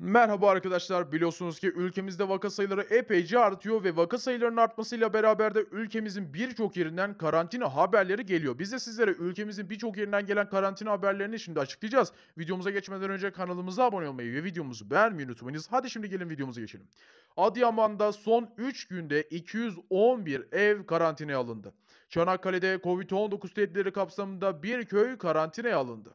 Merhaba arkadaşlar biliyorsunuz ki ülkemizde vaka sayıları epeyce artıyor ve vaka sayılarının artmasıyla beraber de ülkemizin birçok yerinden karantina haberleri geliyor. Biz de sizlere ülkemizin birçok yerinden gelen karantina haberlerini şimdi açıklayacağız. Videomuza geçmeden önce kanalımıza abone olmayı ve videomuzu beğenmeyi unutmayınız. Hadi şimdi gelin videomuza geçelim. Adıyaman'da son 3 günde 211 ev karantinaya alındı. Çanakkale'de Covid-19 tedbirleri kapsamında bir köy karantinaya alındı.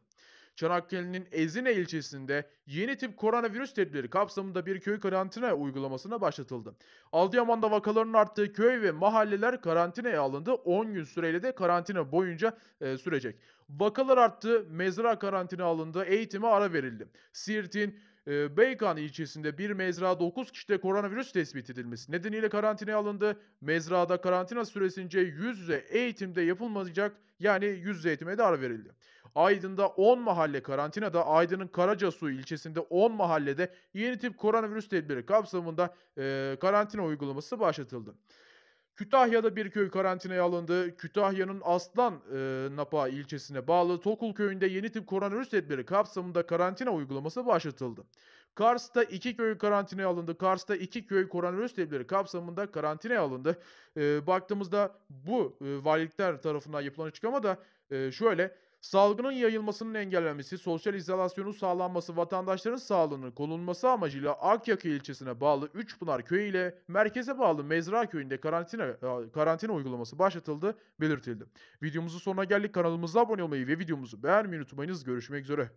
Çanakkale'nin Ezine ilçesinde yeni tip koronavirüs tedbirleri kapsamında bir köy karantina uygulamasına başlatıldı. Adıyaman'da vakaların arttığı köy ve mahalleler karantinaya alındı. 10 gün süreyle de karantina boyunca e, sürecek. Vakalar arttı, mezra karantina alındı, eğitime ara verildi. Siirt'in e, Beykan ilçesinde bir mezra 9 kişide koronavirüs tespit edilmesi nedeniyle karantinaya alındı. Mezrada karantina süresince yüz yüze eğitimde yapılmayacak yani yüz yüze eğitime de ara verildi. Aydın'da 10 mahalle karantinada, Aydın'ın Karacasu ilçesinde 10 mahallede yeni tip koronavirüs tedbiri kapsamında e, karantina uygulaması başlatıldı. Kütahya'da bir köy karantinaya alındı. Kütahya'nın Aslan e, Napa ilçesine bağlı Tokul köyünde yeni tip koronavirüs tedbiri kapsamında karantina uygulaması başlatıldı. Kars'ta iki köy karantinaya alındı. Kars'ta iki köy koronavirüs tedbirleri kapsamında karantinaya alındı. E, baktığımızda bu e, valilikler tarafından yapılan açıklamada e, şöyle... Salgının yayılmasının engellenmesi, sosyal izolasyonun sağlanması, vatandaşların sağlığının korunması amacıyla Akyaka ilçesine bağlı Üçpınar köyü ile merkeze bağlı Mezra köyünde karantina e, karantina uygulaması başlatıldı, belirtildi. Videomuzun sonuna geldik. Kanalımıza abone olmayı ve videomuzu beğenmeyi unutmayınız. Görüşmek üzere.